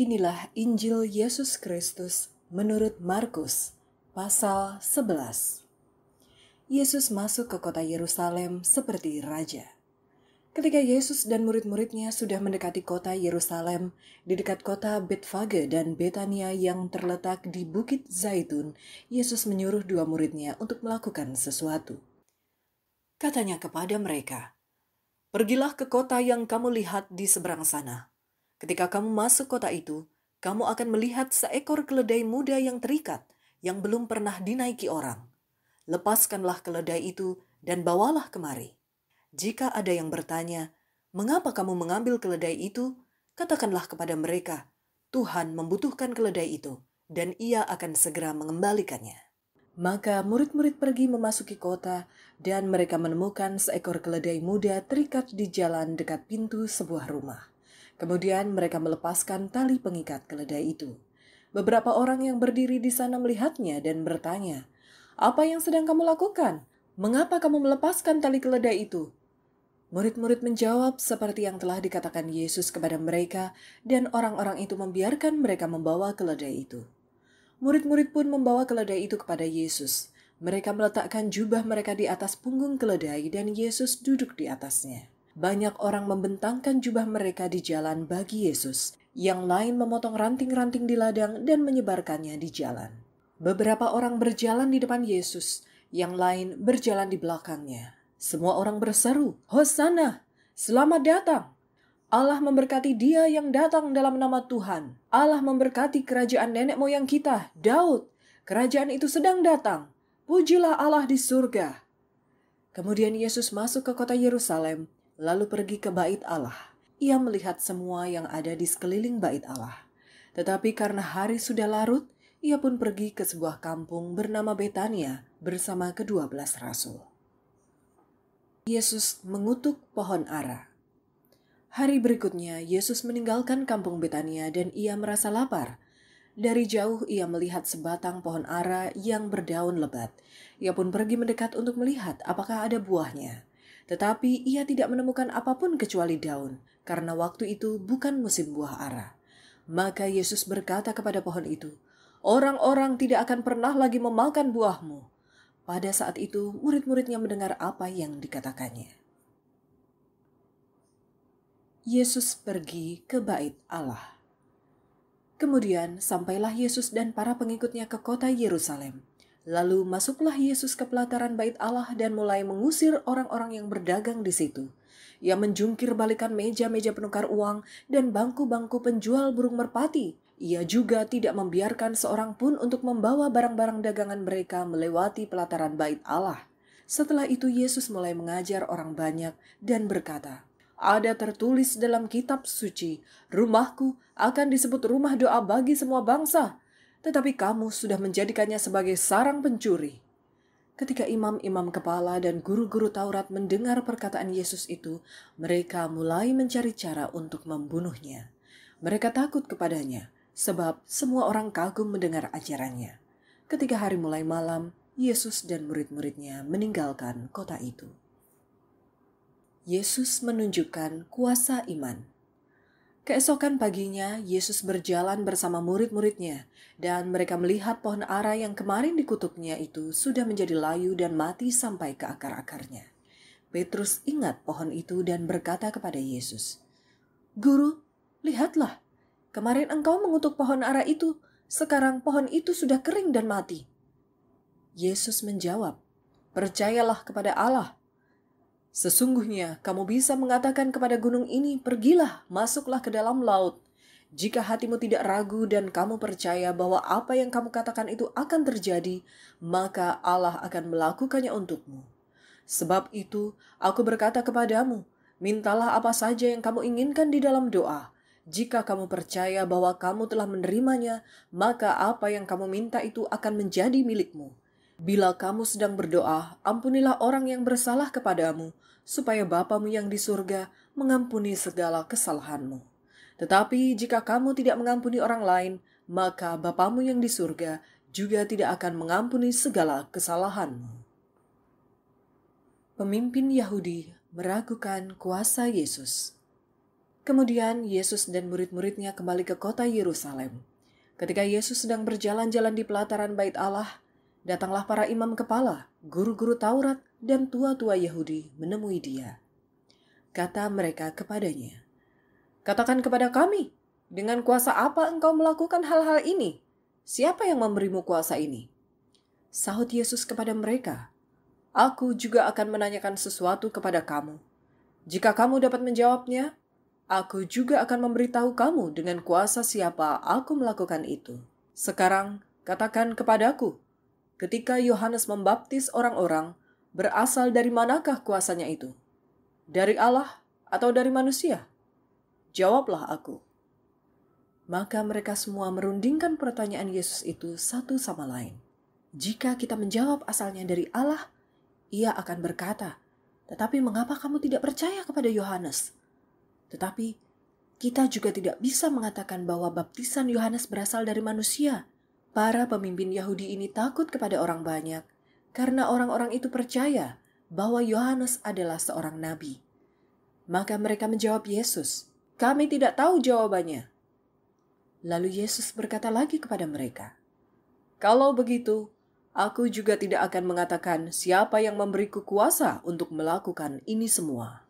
Inilah Injil Yesus Kristus menurut Markus, pasal 11. Yesus masuk ke kota Yerusalem seperti raja. Ketika Yesus dan murid-muridnya sudah mendekati kota Yerusalem, di dekat kota Betfage dan Betania yang terletak di Bukit Zaitun, Yesus menyuruh dua muridnya untuk melakukan sesuatu. Katanya kepada mereka, "Pergilah ke kota yang kamu lihat di seberang sana." Ketika kamu masuk kota itu, kamu akan melihat seekor keledai muda yang terikat, yang belum pernah dinaiki orang. Lepaskanlah keledai itu dan bawalah kemari. Jika ada yang bertanya, "Mengapa kamu mengambil keledai itu?" katakanlah kepada mereka, "Tuhan membutuhkan keledai itu, dan Ia akan segera mengembalikannya." Maka murid-murid pergi memasuki kota, dan mereka menemukan seekor keledai muda terikat di jalan dekat pintu sebuah rumah. Kemudian mereka melepaskan tali pengikat keledai itu. Beberapa orang yang berdiri di sana melihatnya dan bertanya, "Apa yang sedang kamu lakukan? Mengapa kamu melepaskan tali keledai itu?" Murid-murid menjawab seperti yang telah dikatakan Yesus kepada mereka, dan orang-orang itu membiarkan mereka membawa keledai itu. Murid-murid pun membawa keledai itu kepada Yesus. Mereka meletakkan jubah mereka di atas punggung keledai, dan Yesus duduk di atasnya. Banyak orang membentangkan jubah mereka di jalan bagi Yesus, yang lain memotong ranting-ranting di ladang dan menyebarkannya di jalan. Beberapa orang berjalan di depan Yesus, yang lain berjalan di belakangnya. Semua orang berseru, "Hosana, selamat datang!" Allah memberkati dia yang datang dalam nama Tuhan. Allah memberkati kerajaan nenek moyang kita, Daud. Kerajaan itu sedang datang. Pujilah Allah di surga. Kemudian Yesus masuk ke kota Yerusalem lalu pergi ke bait Allah. Ia melihat semua yang ada di sekeliling bait Allah. Tetapi karena hari sudah larut, ia pun pergi ke sebuah kampung bernama Betania bersama kedua belas rasul. Yesus mengutuk pohon ara. Hari berikutnya, Yesus meninggalkan kampung Betania dan ia merasa lapar. Dari jauh ia melihat sebatang pohon ara yang berdaun lebat. Ia pun pergi mendekat untuk melihat apakah ada buahnya. Tetapi ia tidak menemukan apapun kecuali daun, karena waktu itu bukan musim buah ara. Maka Yesus berkata kepada pohon itu, Orang-orang tidak akan pernah lagi memakan buahmu. Pada saat itu, murid-muridnya mendengar apa yang dikatakannya. Yesus pergi ke bait Allah. Kemudian sampailah Yesus dan para pengikutnya ke kota Yerusalem. Lalu masuklah Yesus ke pelataran bait Allah dan mulai mengusir orang-orang yang berdagang di situ. Ia menjungkir balikan meja-meja penukar uang dan bangku-bangku penjual burung merpati. Ia juga tidak membiarkan seorang pun untuk membawa barang-barang dagangan mereka melewati pelataran bait Allah. Setelah itu Yesus mulai mengajar orang banyak dan berkata, ada tertulis dalam kitab suci, rumahku akan disebut rumah doa bagi semua bangsa, tetapi kamu sudah menjadikannya sebagai sarang pencuri. Ketika imam-imam kepala dan guru-guru Taurat mendengar perkataan Yesus itu, mereka mulai mencari cara untuk membunuhnya. Mereka takut kepadanya, sebab semua orang kagum mendengar ajarannya. Ketika hari mulai malam, Yesus dan murid-muridnya meninggalkan kota itu. Yesus menunjukkan kuasa iman. Keesokan paginya, Yesus berjalan bersama murid-muridnya, dan mereka melihat pohon ara yang kemarin dikutuknya itu sudah menjadi layu dan mati sampai ke akar-akarnya. Petrus ingat pohon itu dan berkata kepada Yesus, "Guru, lihatlah, kemarin engkau mengutuk pohon ara itu, sekarang pohon itu sudah kering dan mati." Yesus menjawab, "Percayalah kepada Allah, Sesungguhnya kamu bisa mengatakan kepada gunung ini, "Pergilah, masuklah ke dalam laut." Jika hatimu tidak ragu dan kamu percaya bahwa apa yang kamu katakan itu akan terjadi, maka Allah akan melakukannya untukmu. Sebab itu, aku berkata kepadamu, mintalah apa saja yang kamu inginkan di dalam doa. Jika kamu percaya bahwa kamu telah menerimanya, maka apa yang kamu minta itu akan menjadi milikmu. Bila kamu sedang berdoa, ampunilah orang yang bersalah kepadamu, supaya Bapamu yang di surga mengampuni segala kesalahanmu. Tetapi jika kamu tidak mengampuni orang lain, maka Bapamu yang di surga juga tidak akan mengampuni segala kesalahanmu. Pemimpin Yahudi meragukan kuasa Yesus. Kemudian Yesus dan murid-muridnya kembali ke kota Yerusalem. Ketika Yesus sedang berjalan-jalan di pelataran Bait Allah, Datanglah para imam kepala, guru-guru Taurat, dan tua-tua Yahudi menemui dia. Kata mereka kepadanya, Katakan kepada kami, dengan kuasa apa engkau melakukan hal-hal ini? Siapa yang memberimu kuasa ini? Sahut Yesus kepada mereka, Aku juga akan menanyakan sesuatu kepada kamu. Jika kamu dapat menjawabnya, aku juga akan memberitahu kamu dengan kuasa siapa aku melakukan itu. Sekarang, katakan kepadaku, ketika Yohanes membaptis orang-orang, berasal dari manakah kuasanya itu? Dari Allah atau dari manusia? Jawablah aku. Maka mereka semua merundingkan pertanyaan Yesus itu satu sama lain. Jika kita menjawab asalnya dari Allah, ia akan berkata, "Tetapi mengapa kamu tidak percaya kepada Yohanes?" Tetapi kita juga tidak bisa mengatakan bahwa baptisan Yohanes berasal dari manusia Para pemimpin Yahudi ini takut kepada orang banyak karena orang-orang itu percaya bahwa Yohanes adalah seorang nabi. Maka mereka menjawab Yesus, "Kami tidak tahu jawabannya." Lalu Yesus berkata lagi kepada mereka, "Kalau begitu, aku juga tidak akan mengatakan siapa yang memberiku kuasa untuk melakukan ini semua."